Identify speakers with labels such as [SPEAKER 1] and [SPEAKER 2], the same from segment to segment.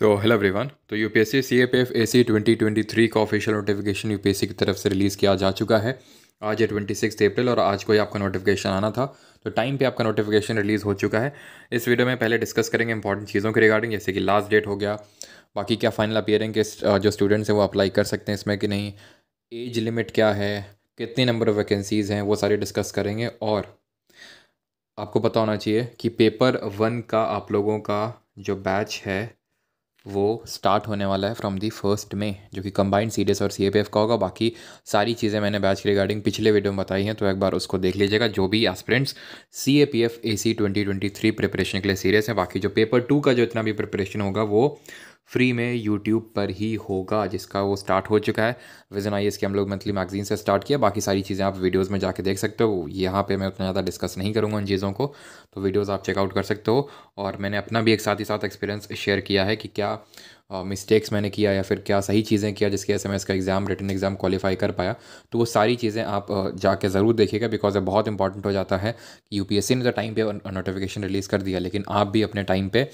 [SPEAKER 1] तो hello everyone तो U P S C C A P F A C twenty twenty three का official notification U P S C की तरफ से release किया जा चुका है आज है ट्वेंटी सिक्स अप्रैल और आज को ही आपका नोटिफिकेशन आना था तो टाइम पे आपका नोटिफिकेशन रिलीज़ हो चुका है इस वीडियो में पहले डिस्कस करेंगे इंपॉर्टेंट चीज़ों के रिगार्डिंग जैसे कि लास्ट डेट हो गया बाकी क्या फाइनल अपियरिंग के जो स्टूडेंट्स हैं वो अप्लाई कर सकते हैं इसमें कि नहीं एज लिमिट क्या है कितने नंबर ऑफ वैकेंसीज़ हैं वो सारे डिस्कस करेंगे और आपको पता होना चाहिए कि पेपर वन का आप लोगों का जो बैच है वो स्टार्ट होने वाला है फ्रॉम दी फर्स्ट में जो कि कंबाइंड सी और सी का होगा बाकी सारी चीज़ें मैंने बैच के रिगार्डिंग पिछले वीडियो में बताई हैं तो एक बार उसको देख लीजिएगा जो भी aspirants C A P F A C twenty twenty three preparation के लिए सीरियस हैं बाकी जो पेपर टू का जो इतना भी प्रिपरेशन होगा वो फ्री में यूट्यूब पर ही होगा जिसका वो स्टार्ट हो चुका है विजन आई इसके हम लोग मंथली मैगजीन से स्टार्ट किया बाकी सारी चीज़ें आप वीडियोज़ में जाके देख सकते हो यहाँ पे मैं उतना ज़्यादा डिस्कस नहीं करूँगा उन चीज़ों को तो वीडियोज़ आप चेकआउट कर सकते हो और मैंने अपना भी एक साथ ही साथ एक्सपीरियंस शेयर किया है कि क्या मिस्टेक्स uh, मैंने किया या फिर क्या सही चीज़ें किया जिसकी वजह से मैं इसका एग्ज़ाम रिटर्न एग्ज़ाम क्वालिफाई कर पाया तो वो सारी चीज़ें आप जाके ज़रूर देखिएगा बिकॉज ये बहुत इंपॉर्टेंट हो जाता है कि यू ने तो टाइम पे नोटिफिकेशन रिलीज़ कर दिया लेकिन आप भी अपने टाइम पे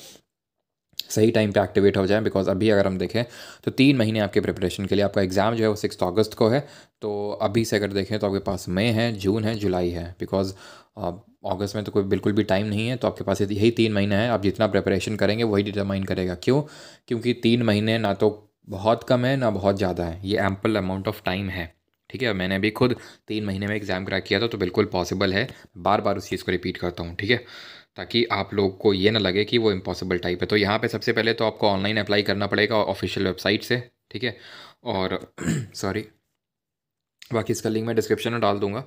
[SPEAKER 1] सही टाइम पे एक्टिवेट हो जाए बिकॉज अभी अगर हम देखें तो तीन महीने आपके प्रिपरेशन के लिए आपका एग्ज़ाम जो है वो सिक्स अगस्त को है तो अभी से अगर देखें तो आपके पास मई है जून है जुलाई है बिकॉज अगस्त में तो कोई बिल्कुल भी टाइम नहीं है तो आपके पास यही तीन महीने हैं आप जितना प्रिपरेशन करेंगे वही डिटरमाइन करेगा क्यों क्योंकि तीन महीने ना तो बहुत कम है ना बहुत ज़्यादा है ये एम्पल अमाउंट ऑफ टाइम है ठीक है मैंने अभी खुद तीन महीने में एग्ज़ाम क्रैक किया था तो बिल्कुल पॉसिबल है बार बार उस चीज़ को रिपीट करता हूँ ठीक है ताकि आप लोग को ये ना लगे कि वो इम्पॉसिबल टाइप है तो यहाँ पे सबसे पहले तो आपको ऑनलाइन अप्लाई करना पड़ेगा ऑफिशियल वेबसाइट से ठीक है और सॉरी बाकी इसका लिंक मैं डिस्क्रिप्शन में डाल दूँगा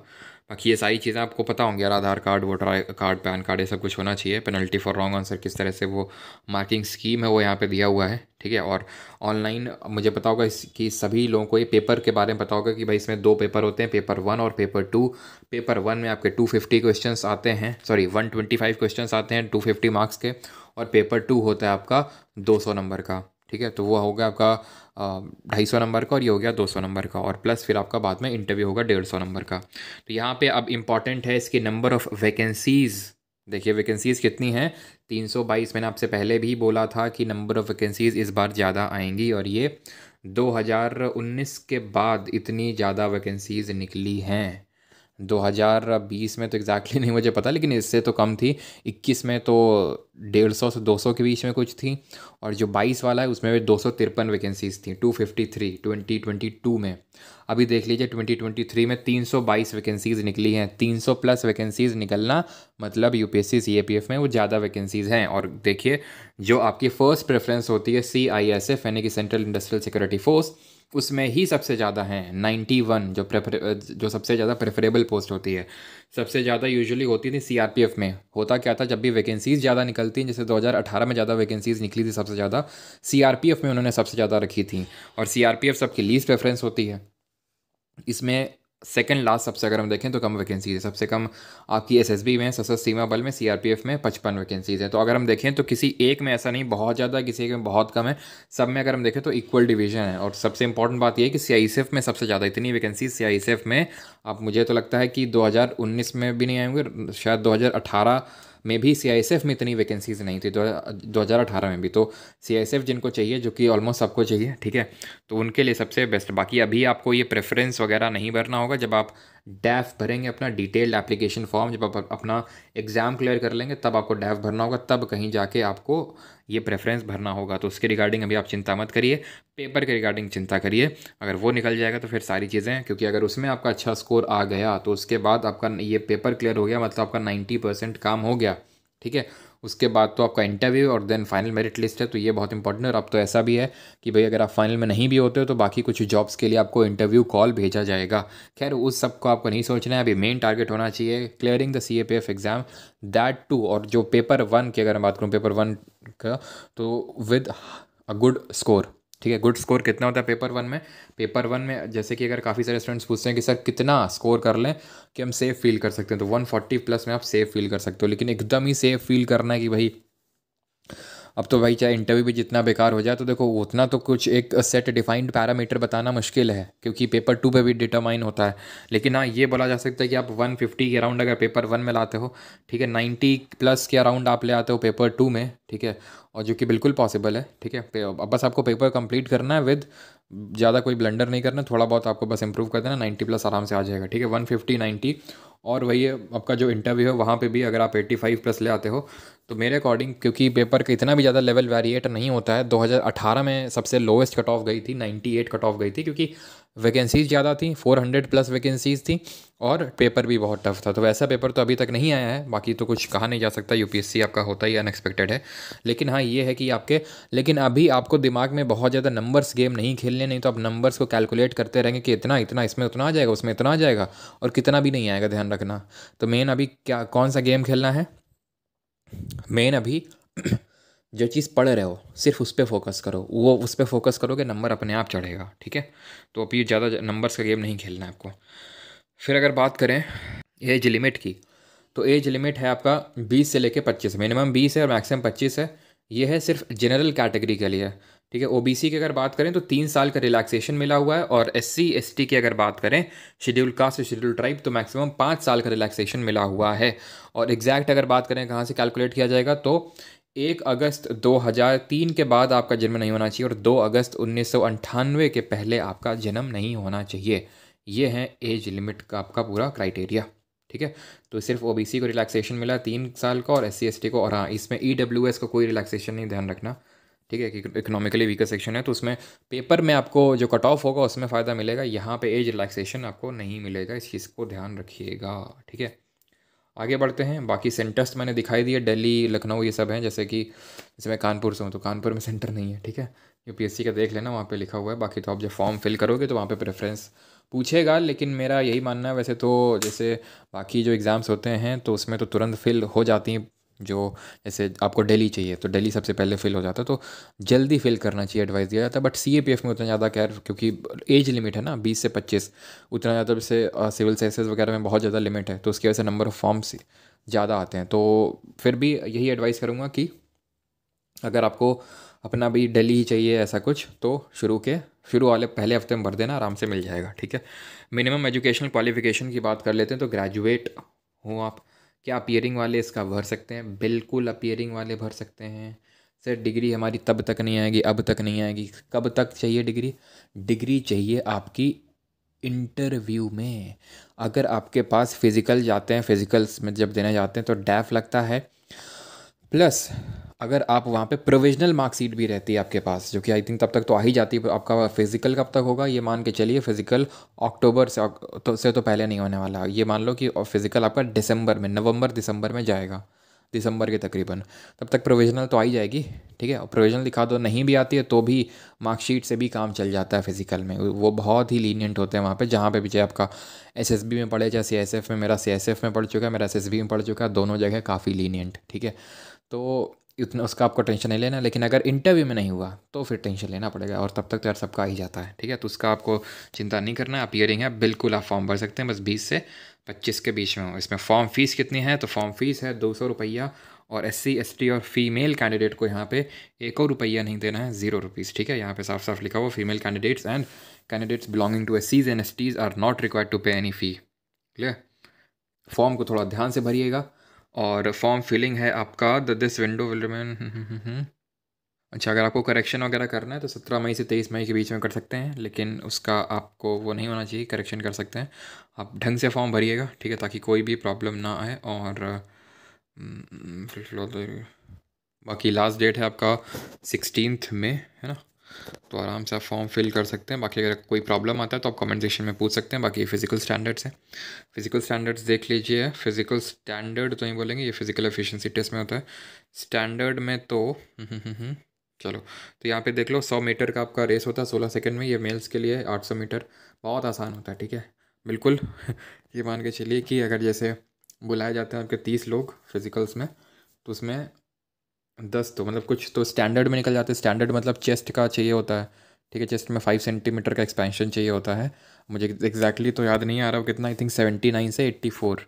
[SPEAKER 1] बाकी ये सारी चीज़ें आपको पता होंगी यार Aadhaar card voter card PAN card ये सब कुछ होना चाहिए पेनल्टी फॉर रॉन्ग आंसर किस तरह से वो मार्किंग स्कीम है वो यहाँ पे दिया हुआ है ठीक है और ऑनलाइन मुझे पता होगा इस कि सभी लोगों को ये पेपर के बारे में पता होगा कि भाई इसमें दो पेपर होते हैं पेपर वन और पेपर टू पेपर वन में आपके टू फिफ्टी क्वेश्चन आते हैं sorry one twenty five question आते हैं टू फिफ्टी मार्क्स के और पेपर टू होता है आपका दो सौ नंबर का ठीक है तो वो हो गया आपका ढाई सौ नंबर का और ये हो गया दो सौ नंबर का और प्लस फिर आपका बाद में इंटरव्यू होगा डेढ़ सौ नंबर का तो यहाँ पे अब इम्पॉर्टेंट है इसके नंबर ऑफ़ वैकेंसीज़ देखिए वैकेंसीज़ कितनी हैं तीन सौ बाईस मैंने आपसे पहले भी बोला था कि नंबर ऑफ़ वैकेंसीज़ इस बार ज़्यादा आएंगी और ये दो हज़ार उन्नीस के बाद इतनी ज़्यादा वैकेंसीज़ निकली हैं 2020 में तो एग्जैक्टली exactly नहीं मुझे पता लेकिन इससे तो कम थी 21 में तो डेढ़ सौ से दो सौ के बीच में कुछ थी और जो बाईस वाला है उसमें भी दो सौ तिरपन वैकेंसीज थी two fifty three twenty twenty two में अभी देख लीजिए ट्वेंटी ट्वेंटी थ्री में तीन सौ बाईस वैकेंसीज निकली हैं तीन सौ प्लस वैकेंसीज निकलना मतलब U P S C C A P F में वो ज़्यादा वैकेंसीज हैं और देखिए जो आपकी फ़र्स्ट प्रेफरेंस होती है सी आई एस एफ यानी कि सेंट्रल इंडस्ट्रियल सिक्योरिटी फोर्स उसमें ही सबसे ज़्यादा हैं नाइन्टी वन जो प्रेफर जो सबसे ज़्यादा प्रेफरेबल पोस्ट होती है सबसे ज़्यादा यूजुअली होती थी सी आर पी एफ में होता क्या था जब भी वैकेंसीज ज़्यादा निकल निकलती हैं जैसे 2018 में ज़्यादा वैकेंसीज निकली थी सबसे ज़्यादा सीआरपीएफ में उन्होंने सबसे ज़्यादा रखी थी और सीआरपीएफ सबकी लीज प्रेफरेंस होती है इसमें सेकेंड लास्ट सबसे अगर हम देखें तो कम वैकेंसीज है सबसे कम आपकी एस एस बी में सशस्त्र सीमा बल में सी में पचपन वैकेंसीज हैं तो अगर हम देखें तो किसी एक में ऐसा नहीं बहुत ज़्यादा किसी एक में बहुत कम है सब में अगर हम देखें तो इक्वल डिवीजन है और सबसे इंपॉर्टेंट बात यह है कि सी आई एफ में सबसे ज़्यादा इतनी वैकेंसी सी आई एफ में आप मुझे तो लगता है कि दो हज़ार उन्नीस में भी नहीं आएंगे शायद दो हज़ार अठारह में भी सी में इतनी वैकेंसीज नहीं थी दो हज़ार में भी तो सी जिनको चाहिए जो कि ऑलमोस्ट सबको चाहिए ठीक है तो उनके लिए सबसे बेस्ट बाकी अभी आपको ये प्रेफरेंस वगैरह नहीं भरना होगा जब आप डैफ भरेंगे अपना डिटेल्ड एप्लीकेशन फॉर्म जब आप अपना एग्ज़ाम क्लियर कर लेंगे तब आपको डैफ भरना होगा तब कहीं जाके आपको ये प्रेफरेंस भरना होगा तो उसके रिगार्डिंग अभी आप चिंता मत करिए पेपर के रिगार्डिंग चिंता करिए अगर वो निकल जाएगा तो फिर सारी चीज़ें क्योंकि अगर उसमें आपका अच्छा स्कोर आ गया तो उसके बाद आपका ये पेपर क्लियर हो गया मतलब आपका नाइन्टी परसेंट काम हो गया ठीक है उसके बाद तो आपका इंटरव्यू और देन फाइनल मेरिट लिस्ट है तो ये बहुत इंपॉर्टेंट है और अब तो ऐसा भी है कि भाई अगर आप फाइनल में नहीं भी होते हो तो बाकी कुछ जॉब्स के लिए आपको इंटरव्यू कॉल भेजा जाएगा खैर उस सब को आपको नहीं सोचना है अभी मेन टारगेट होना चाहिए clearing the C exam that too और जो पेपर वन की अगर मैं बात करूँ पेपर वन का तो विद अ गुड स्कोर ठीक है गुड स्कोर कितना होता है पेपर वन में पेपर वन में जैसे कि अगर काफ़ी सारे स्टूडेंट्स पूछते हैं कि सर कितना स्कोर कर लें कि हम सेफ़ फील कर सकते हैं तो 140 प्लस में आप सेफ़ फील कर सकते हो लेकिन एकदम ही सेफ़ फील करना है कि भाई अब तो भाई चाहे इंटरव्यू भी जितना बेकार हो जाए तो देखो उतना तो कुछ एक सेट डिफाइंड पैरामीटर बताना मुश्किल है क्योंकि पेपर टू पे भी डिटरमाइन होता है लेकिन हाँ ये बोला जा सकता है कि आप 150 के अराउंड अगर पेपर वन में लाते हो ठीक है 90 प्लस के अराउंड आप ले आते हो पेपर टू में ठीक है और जो कि बिल्कुल पॉसिबल है ठीक है अब बस आपको पेपर कंप्लीट करना है विद ज़्यादा कोई ब्लंडर नहीं करना थोड़ा बहुत आपको बस इंप्रूव कर देना नाइन्टी प्लस आराम से आ जाएगा ठीक है वन फिफ्टी नाइन्टी और वही आपका जो इंटरव्यू है वहाँ पे भी अगर आप एट्टी फाइव प्लस ले आते हो तो मेरे अकॉर्डिंग क्योंकि पेपर का इतना भी ज़्यादा लेवल वेरिएट नहीं होता है 2018 में सबसे लोएस्ट कट ऑफ गई थी 98 कट ऑफ गई थी क्योंकि वैकेंसीज ज़्यादा थी 400 प्लस वैकेंसीज थी और पेपर भी बहुत टफ था तो वैसा पेपर तो अभी तक नहीं आया है बाकी तो कुछ कहा नहीं जा सकता यू आपका होता ही अनएक्सपेक्टेड है लेकिन हाँ ये है कि आपके लेकिन अभी आपको दिमाग में बहुत ज़्यादा नंबर्स गेम नहीं खेलने नहीं तो आप नंबर्स को कैलकुलेट करते रहेंगे कि इतना इतना इसमें उतना आ जाएगा उसमें इतना आ जाएगा और कितना भी नहीं आएगा ध्यान रखना तो मेन अभी क्या कौन सा गेम खेलना है मेन अभी जो चीज़ पढ़ रहे हो सिर्फ उस पर फोकस करो वो उस पर फोकस करो कि नंबर अपने आप चढ़ेगा ठीक है तो अभी ज़्यादा नंबर्स का गेम नहीं खेलना है आपको फिर अगर बात करें एज लिमिट की तो एज लिमिट है आपका बीस से लेके पच्चीस मिनिमम बीस है और मैक्सिमम पच्चीस है ये है सिर्फ जनरल कैटेगरी के लिए ठीक है ओबीसी की अगर बात करें तो तीन साल का रिलैक्सेशन मिला हुआ है और एस सी की अगर बात करें शेड्यूल कास्ट शेड्यूल ट्राइब तो मैक्सिमम पाँच साल का रिलैक्सेशन मिला हुआ है और एग्जैक्ट अगर बात करें कहाँ से कैलकुलेट किया जाएगा तो एक अगस्त 2003 के बाद आपका जन्म नहीं होना चाहिए और दो अगस्त उन्नीस के पहले आपका जन्म नहीं होना चाहिए ये है एज लिमिट का आपका पूरा क्राइटेरिया ठीक है तो सिर्फ ओबीसी को रिलैक्सेशन मिला तीन साल का और एस सी को और हाँ इसमें ई e का कोई रिलैक्सेशन नहीं ध्यान रखना ठीक है कि इकोनॉमिकली वीकर सेक्शन है तो उसमें पेपर में आपको जो कट ऑफ होगा उसमें फ़ायदा मिलेगा यहाँ पे एज रिलैक्सेशन आपको नहीं मिलेगा इस चीज़ को ध्यान रखिएगा ठीक है आगे बढ़ते हैं बाकी सेंटर्स मैंने दिखाई दिए दिल्ली लखनऊ ये सब हैं जैसे कि जैसे मैं कानपुर से हूँ तो कानपुर में सेंटर नहीं है ठीक है यूपीएससी का देख लेना वहाँ पर लिखा हुआ है बाकी तो आप जब फॉर्म फिल करोगे तो वहाँ पर प्रेफरेंस पूछेगा लेकिन मेरा यही मानना है वैसे तो जैसे बाकी जो एग्ज़ाम्स होते हैं तो उसमें तो तुरंत फिल हो जाती हैं जो जैसे आपको डेली चाहिए तो डेली सबसे पहले फिल हो जाता है तो जल्दी फिल करना चाहिए एडवाइस दिया जाता है but C A P F में उतना ज़्यादा कैर क्योंकि एज लिमिट है ना बीस से पच्चीस उतना ज़्यादा जैसे सिविल सर्विसेज वगैरह में बहुत ज़्यादा लिमिट है तो उसकी वजह से नंबर ऑफ़ फॉर्म्स ज़्यादा आते हैं तो फिर भी यही एडवाइस करूँगा कि अगर आपको अपना भी डेली ही चाहिए ऐसा कुछ तो शुरू के शुरू वाले पहले हफ्ते में भर देना आराम से मिल जाएगा ठीक है मिनिमम एजुकेशनल क्वालिफिकेशन की बात कर लेते हैं तो ग्रेजुएट हूँ आप क्या अपियरिंग वाले इसका भर सकते हैं बिल्कुल अपियरिंग वाले भर सकते हैं सर डिग्री हमारी तब तक नहीं आएगी अब तक नहीं आएगी कब तक चाहिए डिग्री डिग्री चाहिए आपकी इंटरव्यू में अगर आपके पास फिज़िकल जाते हैं फिज़िकल्स में जब देने जाते हैं तो डैफ लगता है प्लस अगर आप वहाँ पे प्रोविजनल मार्कशीट भी रहती है आपके पास जो कि आई थिंक तब तक तो आ ही जाती है आपका फिजिकल कब तक होगा ये मान के चलिए फिजिकल अक्टूबर से तो से तो पहले नहीं होने वाला ये मान लो कि फिजिकल आपका दिसंबर में नवंबर दिसंबर में जाएगा दिसंबर के तकरीबन तब तक प्रोविजनल तो आई जाएगी ठीक है प्रोविजनल दिखा दो नहीं भी आती है तो भी मार्कशीट से भी काम चल जाता है फिजिकल में वो बहुत ही लीनियंट होते हैं वहाँ पे जहाँ पे भी चाहे आपका एसएसबी में पढ़े चाहे सीएसएफ में मेरा सीएसएफ में पढ़ चुका है मेरा एसएसबी में पढ़ चुका है दोनों जगह काफ़ी लीनियंट ठीक है तो इतना उसका आपको टेंशन नहीं लेना लेकिन अगर इंटरव्यू में नहीं हुआ तो फिर टेंशन लेना पड़ेगा और तब तक तो यार सबका आ ही जाता है ठीक है तो उसका आपको चिंता नहीं करना अपियरिंग है बिल्कुल आप फॉर्म भर सकते हैं बस बीस से पच्चीस के बीच में हो इसमें फॉर्म फ़ीस कितनी है तो फॉर्म फ़ीस है दो सौ रुपया और एस सी एस टी और फीमेल कैंडिडेट को यहाँ पे एक और रुपया नहीं देना है जीरो रुपीज़ ठीक है यहाँ पे साफ साफ लिखा हुआ female candidates and candidates belonging to S Cs and S Ts are not required to pay any fee clear form को थोड़ा ध्यान से भरिएगा और फॉर्म फिलिंग है आपका the this window will remain अच्छा अगर आपको करेक्शन वगैरह करना है तो सत्रह मई से तेईस मई के बीच में कर सकते हैं लेकिन उसका आपको वो नहीं होना चाहिए करेक्शन कर सकते हैं आप ढंग से फॉर्म भरिएगा ठीक है ताकि कोई भी प्रॉब्लम ना आए और हम्म, तो बाकी लास्ट डेट है आपका सिक्सटीन में है ना तो आराम से आप फॉर्म फिल कर सकते हैं बाकी अगर कोई प्रॉब्लम आता है तो आप कमेंट सेक्शन में पूछ सकते हैं बाकी ये फिजिकल स्टैंडर्ड्स हैं फिजिकल स्टैंडर्ड्स देख लीजिए फिजिकल स्टैंडर्ड तो ही बोलेंगे ये फिजिकल एफिशिएंसी टेस्ट में होता है स्टैंडर्ड में तो चलो तो यहाँ पर देख लो सौ मीटर का आपका रेस होता है सोलह सेकेंड में ये मेल्स के लिए आठ सौ मीटर बहुत आसान होता है ठीक है बिल्कुल ये मान के चलिए कि अगर जैसे बुलाए जाते हैं आपके तीस लोग फिजिकल्स में तो उसमें दस तो मतलब कुछ तो स्टैंडर्ड में निकल जाते हैं स्टैंडर्ड मतलब चेस्ट का चाहिए होता है ठीक है चेस्ट में फाइव सेंटीमीटर का एक्सपेंशन चाहिए होता है मुझे एग्जैक्टली exactly तो याद नहीं आ रहा कितना आई थिंक सेवेंटी नाइन से eighty four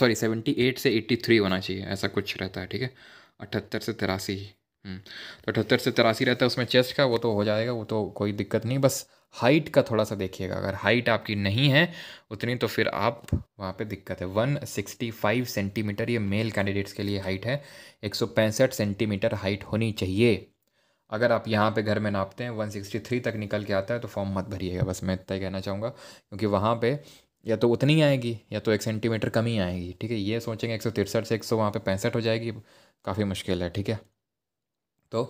[SPEAKER 1] sorry seventy eight से एट्टी थ्री होना चाहिए ऐसा कुछ रहता है ठीक है अठहत्तर से तिरासी हम्म, तो अठहत्तर से तिरासी रहता है उसमें चेस्ट का वो तो हो जाएगा वो तो कोई दिक्कत नहीं बस हाइट का थोड़ा सा देखिएगा अगर हाइट आपकी नहीं है उतनी तो फिर आप वहाँ पे दिक्कत है 165 सेंटीमीटर ये मेल कैंडिडेट्स के लिए हाइट है 165 सेंटीमीटर हाइट होनी चाहिए अगर आप यहाँ पे घर में नापते हैं 163 तक निकल के आता है तो फॉर्म मत भरिएगा बस मैं इतना ही कहना चाहूँगा क्योंकि वहाँ पर या तो उतनी आएगी या तो एक सेंटीमीटर कम ही आएगी ठीक है ये सोचेंगे एक से एक सौ वहाँ पर पैंसठ हो जाएगी काफ़ी मुश्किल है ठीक है तो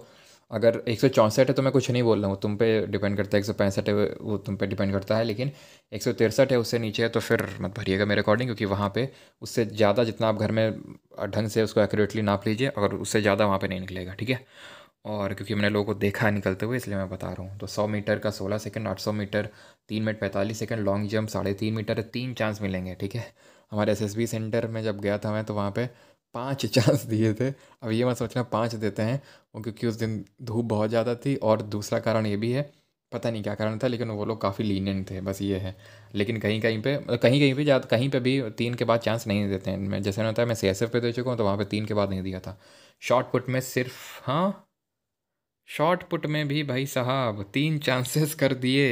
[SPEAKER 1] अगर एक सौ चौंसठ है तो मैं कुछ नहीं बोल रहा हूँ तुम पे डिपेंड करता है एक सौ पैंसठ है वो तुम पे डिपेंड करता है लेकिन एक सौ तिरसठ है उससे नीचे है तो फिर मत भरिएगा मेरे अकॉर्डिंग क्योंकि वहाँ पे उससे ज़्यादा जितना आप घर में ढंग से उसको एक्यूरेटली नाप लीजिए और उससे ज़्यादा वहाँ पर नहीं निकलेगा ठीक है और क्योंकि मैंने लोगों को देखा निकलते हुए इसलिए मैं बता रहा हूँ तो सौ मीटर का सोलह सेकेंड आठ सौ मीटर तीन मिनट पैंतालीस सेकेंड लॉन्ग जंप साढ़े तीन मीटर तीन चांस मिलेंगे ठीक है हमारे एस सेंटर में जब गया था मैं तो वहाँ पर पाँच चांस दिए थे अब ये मत सोचना पाँच देते हैं वो क्योंकि उस दिन धूप बहुत ज़्यादा थी और दूसरा कारण ये भी है पता नहीं क्या कारण था लेकिन वो लोग काफ़ी लीनेंट थे बस ये है लेकिन कहीं कहीं पे कहीं कहीं पे जा कहीं पे भी तीन के बाद चांस नहीं देते हैं मैं जैसे होता है मैं सी एस एफ पे दे चुका हूँ तो वहाँ पे तीन के बाद नहीं दिया था शॉर्ट पुट में सिर्फ हाँ शॉर्ट पुट में भी भाई साहब तीन चांसेस कर दिए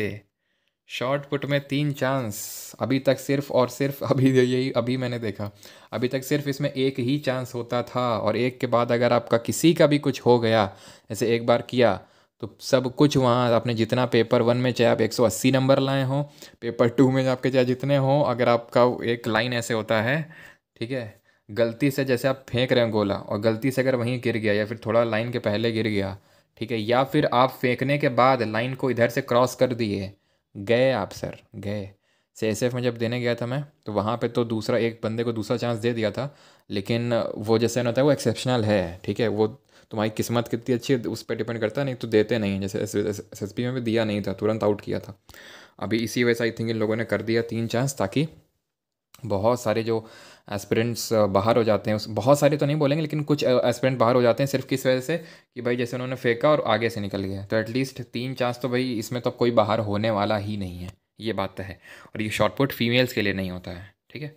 [SPEAKER 1] शॉर्ट पुट में तीन चांस अभी तक सिर्फ और सिर्फ अभी यही अभी मैंने देखा अभी तक सिर्फ इसमें एक ही चांस होता था और एक के बाद अगर आपका किसी का भी कुछ हो गया जैसे एक बार किया तो सब कुछ वहाँ आपने जितना पेपर वन में चाहे आप 180 नंबर लाए हों पेपर टू में आपके चाहे जितने हों अगर आपका एक लाइन ऐसे होता है ठीक है गलती से जैसे आप फेंक रहे हैं गोला और गलती से अगर वहीं गिर गया या फिर थोड़ा लाइन के पहले गिर गया ठीक है या फिर आप फेंकने के बाद लाइन को इधर से क्रॉस कर दिए गए आप सर गए सी एस एफ में जब देने गया था मैं तो वहाँ पे तो दूसरा एक बंदे को दूसरा चांस दे दिया था लेकिन वो जैसे ना होता है वो एक्सेप्शनल है ठीक है वो तुम्हारी किस्मत कितनी अच्छी है उस पर डिपेंड करता है नहीं तो देते नहीं जैसे एस एस पी में भी दिया नहीं था तुरंत आउट किया था अभी इसी वजह से आई थिंक इन लोगों ने कर दिया तीन चांस ताकि बहुत सारे जो एस्पिरेंट्स बाहर हो जाते हैं उस बहुत सारे तो नहीं बोलेंगे लेकिन कुछ एस्पिरेंट बाहर हो जाते हैं सिर्फ किस वजह से कि भाई जैसे उन्होंने फेंका और आगे से निकल गया तो एटलीस्ट तीन चांस तो भाई इसमें तो कोई बाहर होने वाला ही नहीं है ये बात तो है और ये शॉर्टपुट फीमेल्स के लिए नहीं होता है ठीक है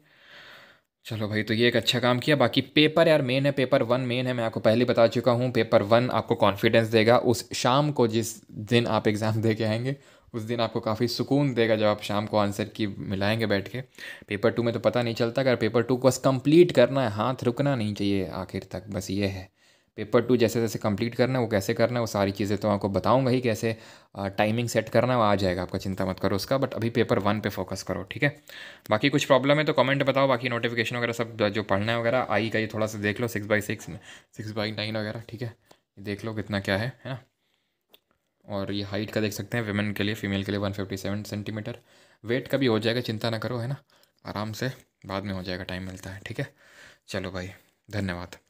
[SPEAKER 1] चलो भाई तो ये एक अच्छा काम किया बाकी पेपर यार मेन है पेपर वन मेन है मैं आपको पहले बता चुका हूँ पेपर वन आपको कॉन्फिडेंस देगा उस शाम को जिस दिन आप एग्ज़ाम दे के आएंगे उस दिन आपको काफ़ी सुकून देगा जब आप शाम को आंसर की मिलाएंगे बैठ के पेपर टू में तो पता नहीं चलता अगर पेपर टू को बस कंप्लीट करना है हाथ रुकना नहीं चाहिए आखिर तक बस ये है पेपर टू जैसे जैसे कंप्लीट करना है वो कैसे करना है वो सारी चीज़ें तो आपको बताऊंगा ही कैसे टाइमिंग सेट करना है वो आ जाएगा आपका चिंता मत करो उसका बट अभी पेपर वन पे फोकस करो ठीक है बाकी कुछ प्रॉब्लम है तो कमेंट बताओ बाकी नोटिफिकेशन वगैरह सब जो पढ़ना है वगैरह आई का ये थोड़ा सा देख लो सिक्स बाई सिक्स में सिक्स बाई नाइन वगैरह ठीक है देख लो कितना क्या है है ना और ये हाइट का देख सकते हैं वेमेन के लिए फीमेल के लिए one fifty seven centimetre weight का भी हो जाएगा चिंता ना करो है ना आराम से बाद में हो जाएगा टाइम मिलता है ठीक है चलो भाई धन्यवाद